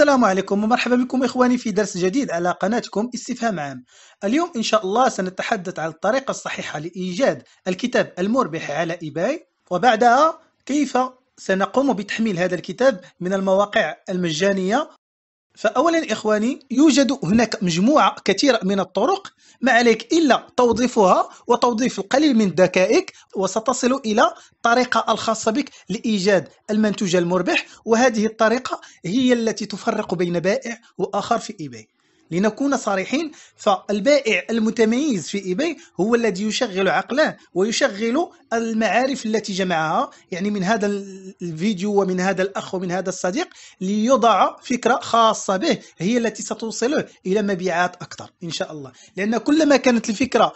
السلام عليكم ومرحبا بكم إخواني في درس جديد على قناتكم استفهام عام اليوم إن شاء الله سنتحدث عن الطريقة الصحيحة لإيجاد الكتاب المربح على إيباي وبعدها كيف سنقوم بتحميل هذا الكتاب من المواقع المجانية فأولا إخواني يوجد هناك مجموعة كثيرة من الطرق ما عليك إلا توظيفها وتوظيف القليل من ذكائك وستصل إلى الطريقة الخاصة بك لإيجاد المنتوج المربح وهذه الطريقة هي التي تفرق بين بائع وآخر في إيباي لنكون صريحين فالبائع المتميز في ايباي هو الذي يشغل عقله ويشغل المعارف التي جمعها يعني من هذا الفيديو ومن هذا الاخ ومن هذا الصديق ليضع فكره خاصه به هي التي ستوصله الى مبيعات اكثر ان شاء الله لان كلما كانت الفكره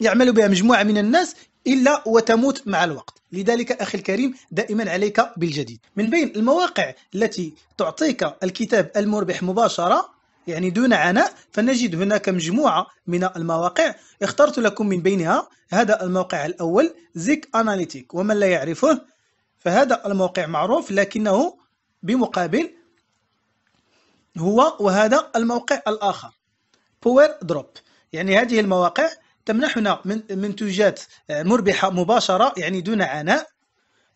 يعمل بها مجموعه من الناس الا وتموت مع الوقت لذلك اخي الكريم دائما عليك بالجديد من بين المواقع التي تعطيك الكتاب المربح مباشره يعني دون عناء فنجد هناك مجموعة من المواقع اخترت لكم من بينها هذا الموقع الأول زيك أناليتيك ومن لا يعرفه فهذا الموقع معروف لكنه بمقابل هو وهذا الموقع الآخر باور دروب يعني هذه المواقع تمنحنا من منتوجات مربحة مباشرة يعني دون عناء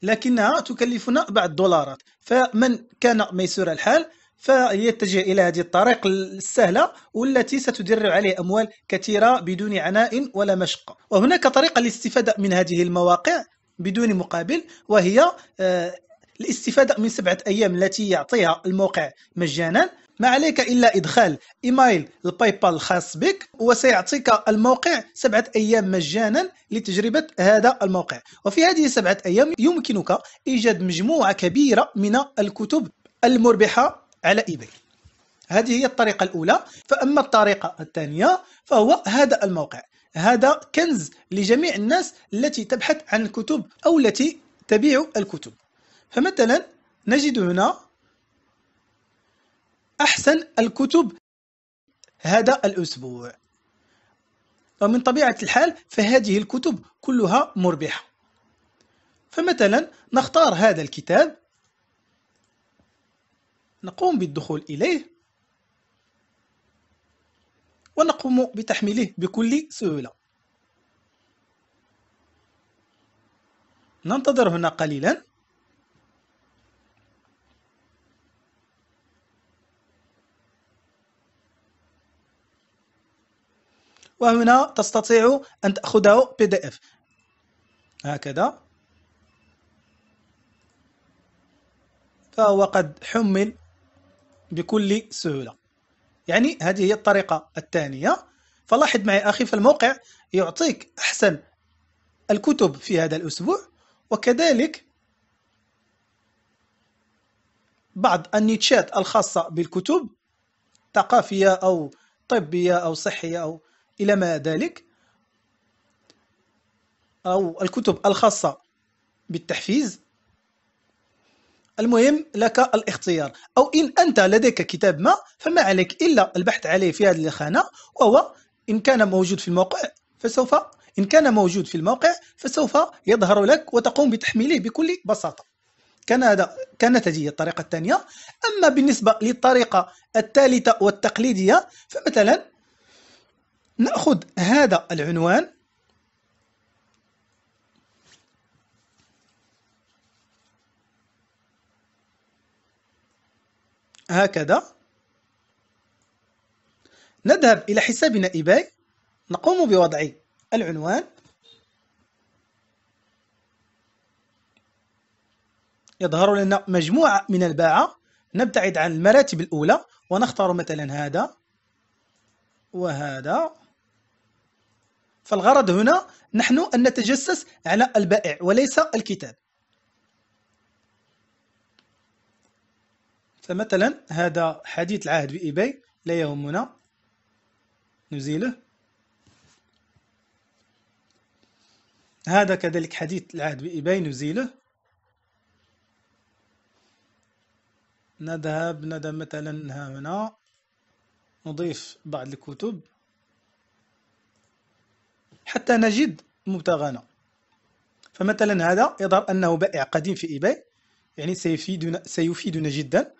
لكنها تكلفنا بعض الدولارات فمن كان ميسور الحال فيتجه إلى هذه الطريق السهلة والتي ستدر عليه أموال كثيرة بدون عناء ولا مشقة وهناك طريقة للاستفادة من هذه المواقع بدون مقابل وهي آه، الاستفادة من سبعة أيام التي يعطيها الموقع مجانا ما عليك إلا إدخال إيميل الباي بال الخاص بك وسيعطيك الموقع سبعة أيام مجانا لتجربة هذا الموقع وفي هذه سبعة أيام يمكنك إيجاد مجموعة كبيرة من الكتب المربحة على إيباي هذه هي الطريقة الأولى فأما الطريقة الثانية فهو هذا الموقع هذا كنز لجميع الناس التي تبحث عن الكتب أو التي تبيع الكتب فمثلا نجد هنا أحسن الكتب هذا الأسبوع ومن طبيعة الحال فهذه الكتب كلها مربحة فمثلا نختار هذا الكتاب نقوم بالدخول إليه ونقوم بتحميله بكل سهولة ننتظر هنا قليلا وهنا تستطيع أن تأخذه بي دي اف هكذا فهو قد حمل بكل سهولة يعني هذه هي الطريقة الثانية فلاحظ معي أخي في الموقع يعطيك أحسن الكتب في هذا الأسبوع وكذلك بعض النيتشات الخاصة بالكتب ثقافية أو طبية أو صحية أو إلى ما ذلك أو الكتب الخاصة بالتحفيز المهم لك الاختيار أو إن أنت لديك كتاب ما فما عليك إلا البحث عليه في هذه الخانة وهو إن كان موجود في الموقع فسوف إن كان موجود في الموقع فسوف يظهر لك وتقوم بتحميله بكل بساطة كان هذا كانت هذه الطريقة الثانية أما بالنسبة للطريقة الثالثة والتقليدية فمثلا نأخذ هذا العنوان هكذا نذهب إلى حسابنا إيباي نقوم بوضع العنوان يظهر لنا مجموعة من الباعة نبتعد عن المراتب الأولى ونختار مثلا هذا وهذا فالغرض هنا نحن أن نتجسس على البائع وليس الكتاب فمثلا هذا حديث العهد بإيباي لا يهمنا نزيله هذا كذلك حديث العهد بإيباي نزيله نذهب نذهب مثلا ها هنا نضيف بعض الكتب حتى نجد مبتغانا فمثلا هذا يظهر أنه بائع قديم في إيباي يعني سيفيدنا, سيفيدنا جدا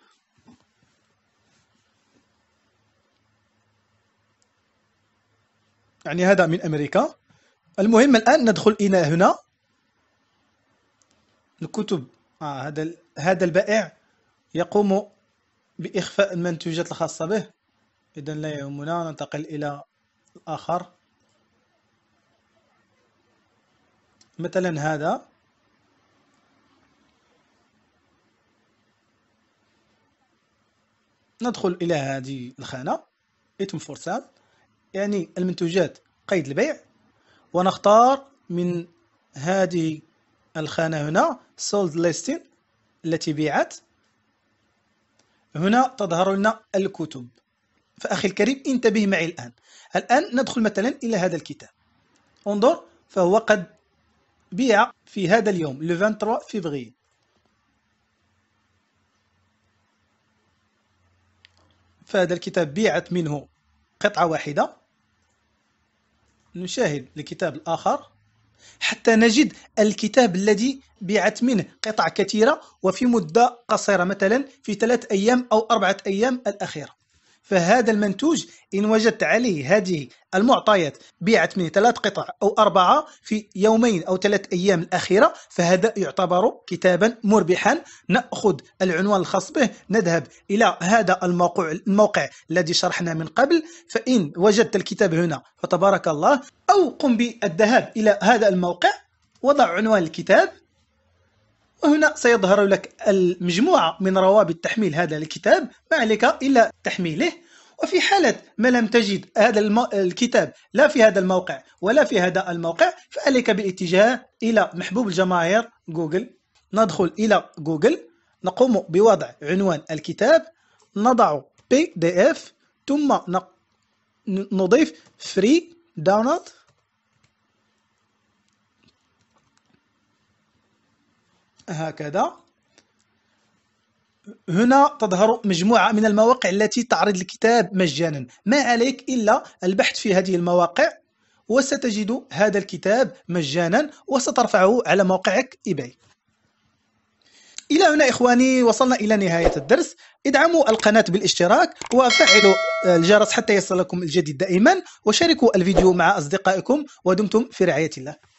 يعني هذا من أمريكا المهم الآن ندخل إلى هنا الكتب آه هذا هذا البائع يقوم بإخفاء المنتوجات الخاصة به إذا لا يهمنا ننتقل إلى الآخر مثلا هذا ندخل إلى هذه الخانة فور فرسان يعني المنتوجات قيد البيع ونختار من هذه الخانة هنا sold listing التي بيعت هنا تظهر لنا الكتب فأخي الكريم انتبه معي الآن الآن ندخل مثلا إلى هذا الكتاب انظر فهو قد بيع في هذا اليوم لو 23 فيفري فهذا الكتاب بيعت منه قطعة واحدة نشاهد الكتاب الآخر حتى نجد الكتاب الذي بعت منه قطع كثيرة وفي مدة قصيرة مثلا في ثلاث أيام أو أربعة أيام الأخيرة فهذا المنتوج إن وجدت عليه هذه المعطيات بيعت منه ثلاث قطع أو أربعة في يومين أو ثلاث أيام الأخيرة فهذا يعتبر كتابا مربحا نأخذ العنوان الخاص به نذهب إلى هذا الموقع, الموقع الذي شرحنا من قبل فإن وجدت الكتاب هنا فتبارك الله أو قم بالذهاب إلى هذا الموقع وضع عنوان الكتاب وهنا سيظهر لك المجموعة من روابط تحميل هذا الكتاب ما عليك إلا تحميله وفي حالة ما لم تجد هذا الكتاب لا في هذا الموقع ولا في هذا الموقع فعليك بالاتجاه إلى محبوب الجماهير جوجل ندخل إلى جوجل نقوم بوضع عنوان الكتاب نضع بي دي اف ثم نضيف فري Download هكذا هنا تظهر مجموعة من المواقع التي تعرض الكتاب مجانا ما عليك إلا البحث في هذه المواقع وستجد هذا الكتاب مجانا وسترفعه على موقعك إيباي إلى هنا إخواني وصلنا إلى نهاية الدرس ادعموا القناة بالاشتراك وفعلوا الجرس حتى يصلكم الجديد دائما وشاركوا الفيديو مع أصدقائكم ودمتم في رعاية الله